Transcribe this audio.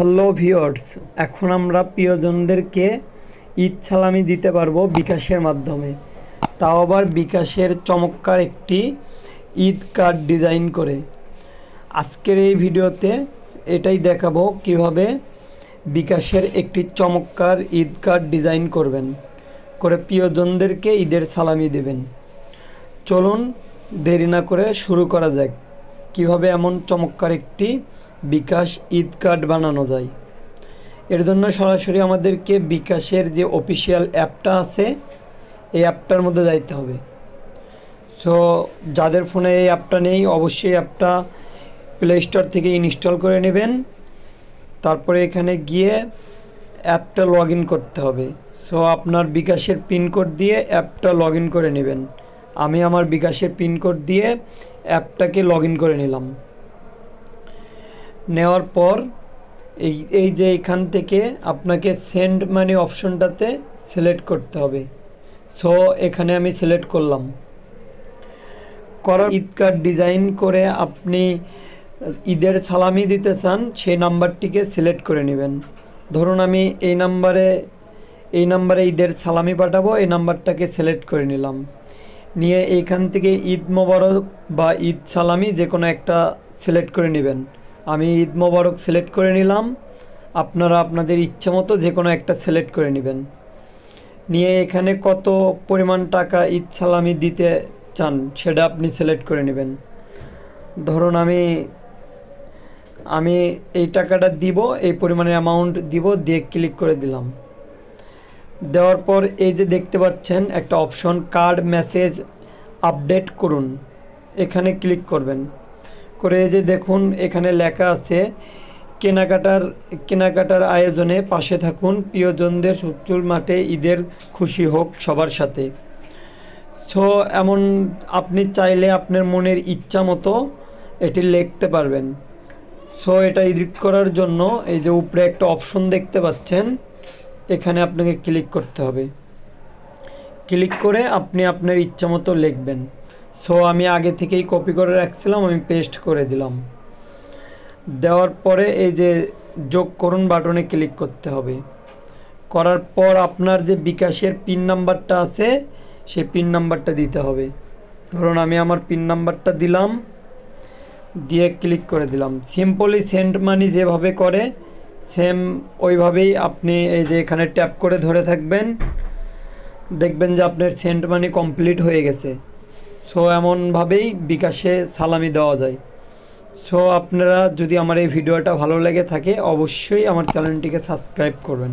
hello viewers এখন আমরা প্রিয়জনদেরকে ঈদ সালামি দিতে পারবো বিকাশের মাধ্যমে তাও আবার বিকাশের চমৎকার একটি ঈদ কার্ড ডিজাইন করে আজকের এই ভিডিওতে এটাই দেখাবো কিভাবে বিকাশের একটি চমৎকার ঈদ কার্ড ডিজাইন করবেন করে প্রিয়জনদেরকে ঈদের সালামি দেবেন চলুন দেরি না করে শুরু করা যাক কিভাবে এমন চমৎকার একটি বিকাশ ঈদ কার্ড বানানো যায় এর জন্য সরাসরি আমাদেরকে বিকাশের যে অফিসিয়াল অ্যাপটা আছে এই অ্যাপটার মধ্যে যাইতে হবে সো যাদের ফোনে এই অ্যাপটা নেই অবশ্যই অ্যাপটা প্লে স্টোর থেকে ইনস্টল করে নেবেন তারপরে এখানে গিয়ে অ্যাপটা লগ করতে হবে সো আপনার বিকাশের পিনকোড দিয়ে অ্যাপটা লগ করে নেবেন আমি আমার বিকাশের পিনকোড দিয়ে অ্যাপটাকে লগ করে নিলাম নেওয়ার পর এই এই যে এখান থেকে আপনাকে সেন্ড মানি অপশনটাতে সিলেক্ট করতে হবে সো এখানে আমি সিলেক্ট করলাম করার ঈদকার ডিজাইন করে আপনি ঈদের সালামি দিতে চান সেই নাম্বারটিকে সিলেক্ট করে নেবেন ধরুন আমি এই নাম্বারে এই নাম্বারে ঈদের সালামি পাঠাবো এই নাম্বারটাকে সিলেক্ট করে নিলাম নিয়ে এইখান থেকে ঈদ মোবারক বা ঈদ সালামি যে কোনো একটা সিলেক্ট করে নেবেন আমি ঈদ মোবারক সিলেক্ট করে নিলাম আপনারা আপনাদের ইচ্ছা মতো যে কোনো একটা সিলেক্ট করে নেবেন নিয়ে এখানে কত পরিমাণ টাকা ঈদ সালামি দিতে চান সেটা আপনি সিলেক্ট করে নেবেন ধরুন আমি আমি এই টাকাটা দিব এই পরিমাণের অ্যামাউন্ট দিব দিয়ে ক্লিক করে দিলাম দেওয়ার পর এই যে দেখতে পাচ্ছেন একটা অপশন কার্ড মেসেজ আপডেট করুন এখানে ক্লিক করবেন করে যে দেখুন এখানে লেখা আছে কেনাকাটার কেনাকাটার আয়োজনে পাশে থাকুন প্রিয়জনদের সুচুল মাঠে ঈদের খুশি হোক সবার সাথে সো এমন আপনি চাইলে আপনার মনের ইচ্ছা মতো এটি লিখতে পারবেন সো এটা এডিট করার জন্য এই যে উপরে একটা অপশন দেখতে পাচ্ছেন এখানে আপনাকে ক্লিক করতে হবে ক্লিক করে আপনি আপনার ইচ্ছা মতো লিখবেন সো আমি আগে থেকেই কপি করে রাখছিলাম আমি পেস্ট করে দিলাম দেওয়ার পরে এই যে যোগ করুন বাটনে ক্লিক করতে হবে করার পর আপনার যে বিকাশের পিন নাম্বারটা আছে সেই পিন নাম্বারটা দিতে হবে ধরুন আমি আমার পিন নাম্বারটা দিলাম দিয়ে ক্লিক করে দিলাম সিম্পলি সেন্ট মানি যেভাবে করে সেম ওইভাবেই আপনি এই যে এখানে ট্যাপ করে ধরে থাকবেন দেখবেন যে আপনার সেন্ট মানি কমপ্লিট হয়ে গেছে সো এমনভাবেই বিকাশে সালামি দেওয়া যায় সো আপনারা যদি আমার এই ভিডিওটা ভালো লেগে থাকে অবশ্যই আমার চ্যানেলটিকে সাবস্ক্রাইব করবেন